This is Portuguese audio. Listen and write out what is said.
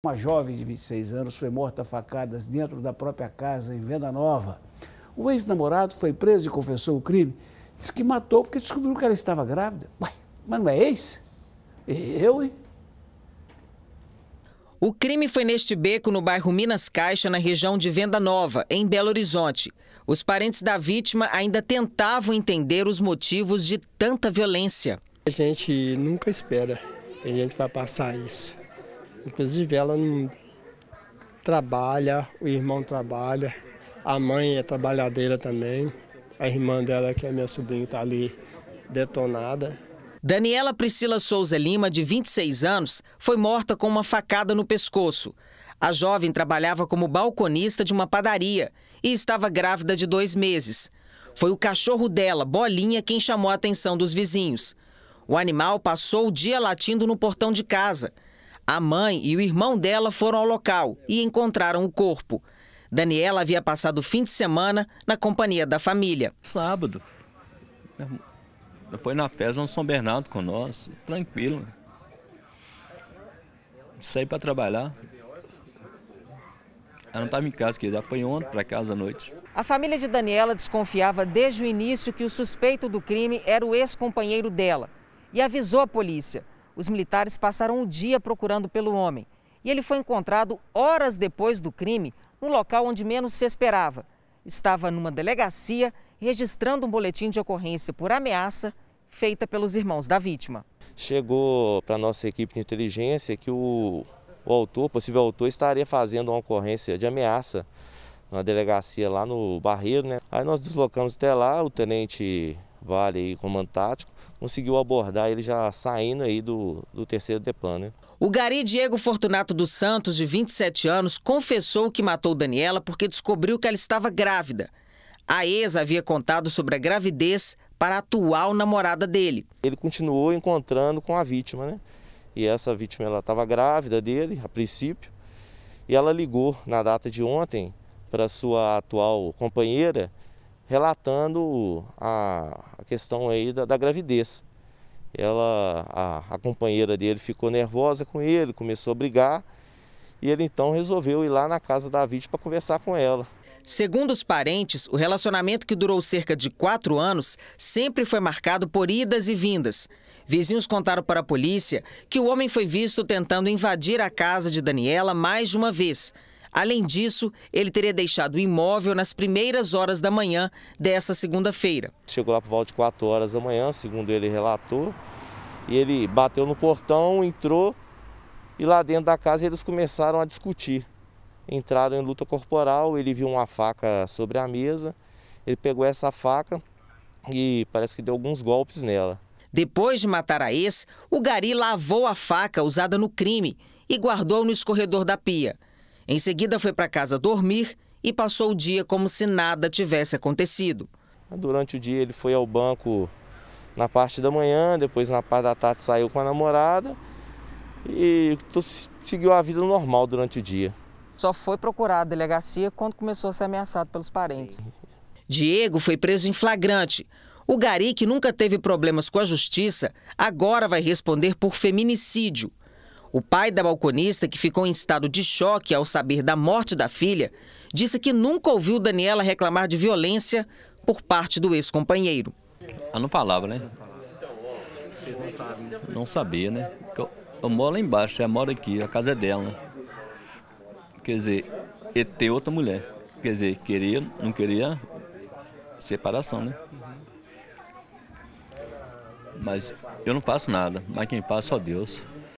Uma jovem de 26 anos foi morta a facadas dentro da própria casa em Venda Nova. O ex-namorado foi preso e confessou o crime. Diz que matou porque descobriu que ela estava grávida. Ué, mas não é ex? Eu, hein? O crime foi neste beco no bairro Minas Caixa, na região de Venda Nova, em Belo Horizonte. Os parentes da vítima ainda tentavam entender os motivos de tanta violência. A gente nunca espera que a gente vai passar isso. Inclusive ela não trabalha, o irmão trabalha, a mãe é trabalhadeira também. A irmã dela, que é minha sobrinha, está ali detonada. Daniela Priscila Souza Lima, de 26 anos, foi morta com uma facada no pescoço. A jovem trabalhava como balconista de uma padaria e estava grávida de dois meses. Foi o cachorro dela, Bolinha, quem chamou a atenção dos vizinhos. O animal passou o dia latindo no portão de casa. A mãe e o irmão dela foram ao local e encontraram o corpo. Daniela havia passado o fim de semana na companhia da família. Sábado. Foi na festa no São Bernardo com nós, tranquilo. Saí para trabalhar. Ela não estava em casa, que já foi ontem para casa à noite. A família de Daniela desconfiava desde o início que o suspeito do crime era o ex-companheiro dela e avisou a polícia. Os militares passaram o dia procurando pelo homem e ele foi encontrado horas depois do crime no local onde menos se esperava. Estava numa delegacia registrando um boletim de ocorrência por ameaça feita pelos irmãos da vítima. Chegou para nossa equipe de inteligência que o, o autor, possível autor, estaria fazendo uma ocorrência de ameaça na delegacia lá no Barreiro, né? Aí nós deslocamos até lá, o tenente Vale aí, comando Antártico, conseguiu abordar ele já saindo aí do, do terceiro Deplan, né? O gari Diego Fortunato dos Santos, de 27 anos, confessou que matou Daniela porque descobriu que ela estava grávida. A ex havia contado sobre a gravidez para a atual namorada dele. Ele continuou encontrando com a vítima, né? E essa vítima ela estava grávida dele, a princípio, e ela ligou na data de ontem para sua atual companheira relatando a, a questão aí da, da gravidez. Ela, a, a companheira dele ficou nervosa com ele, começou a brigar e ele então resolveu ir lá na casa da vítima para conversar com ela. Segundo os parentes, o relacionamento que durou cerca de quatro anos sempre foi marcado por idas e vindas. Vizinhos contaram para a polícia que o homem foi visto tentando invadir a casa de Daniela mais de uma vez. Além disso, ele teria deixado o imóvel nas primeiras horas da manhã dessa segunda-feira. Chegou lá por volta de 4 horas da manhã, segundo ele relatou, e ele bateu no portão, entrou e lá dentro da casa eles começaram a discutir. Entraram em luta corporal, ele viu uma faca sobre a mesa, ele pegou essa faca e parece que deu alguns golpes nela. Depois de matar a ex, o Gari lavou a faca usada no crime e guardou no escorredor da pia. Em seguida, foi para casa dormir e passou o dia como se nada tivesse acontecido. Durante o dia, ele foi ao banco na parte da manhã, depois na parte da tarde saiu com a namorada e seguiu a vida normal durante o dia. Só foi procurar a delegacia quando começou a ser ameaçado pelos parentes. Diego foi preso em flagrante. O Gari, que nunca teve problemas com a justiça, agora vai responder por feminicídio. O pai da balconista, que ficou em estado de choque ao saber da morte da filha, disse que nunca ouviu Daniela reclamar de violência por parte do ex-companheiro. Ah, não falava, né? Não sabia, né? Eu, eu moro lá embaixo, ela mora aqui, a casa é dela, né? Quer dizer, e ter outra mulher. Quer dizer, queria, não queria separação, né? Mas eu não faço nada, mas quem faz é só Deus.